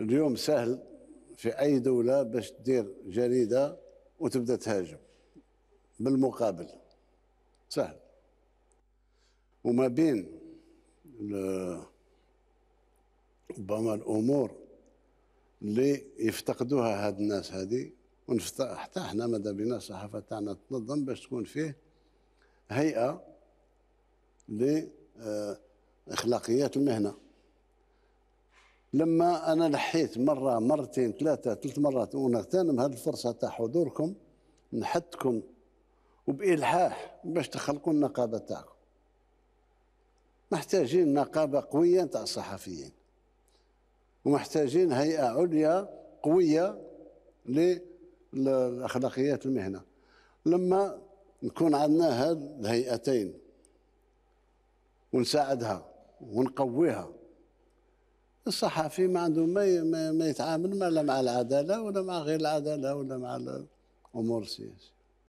اليوم سهل في اي دوله باش تدير جريده وتبدا تهاجم بالمقابل سهل وما بين ربما الامور اللي يفتقدوها هاد الناس هذه حتى احنا ماذا بنا الصحافه تاعنا تنظم باش تكون فيه هيئه لاخلاقيات آه، المهنه لما انا نحيت مره مرتين ثلاثه ثلاث مرات ونغتنم هذه الفرصه تاع حضوركم نحتكم وبالحاح باش تخلقوا النقابه تاعكم محتاجين نقابه قويه تاع الصحفيين ومحتاجين هيئه عليا قويه لاخلاقيات المهنه لما نكون عندنا هذه الهيئتين ونساعدها ونقويها الصحفي ما عنده ما, ما يتعامل ما لا مع العداله ولا مع غير العداله ولا مع الامور السياسيه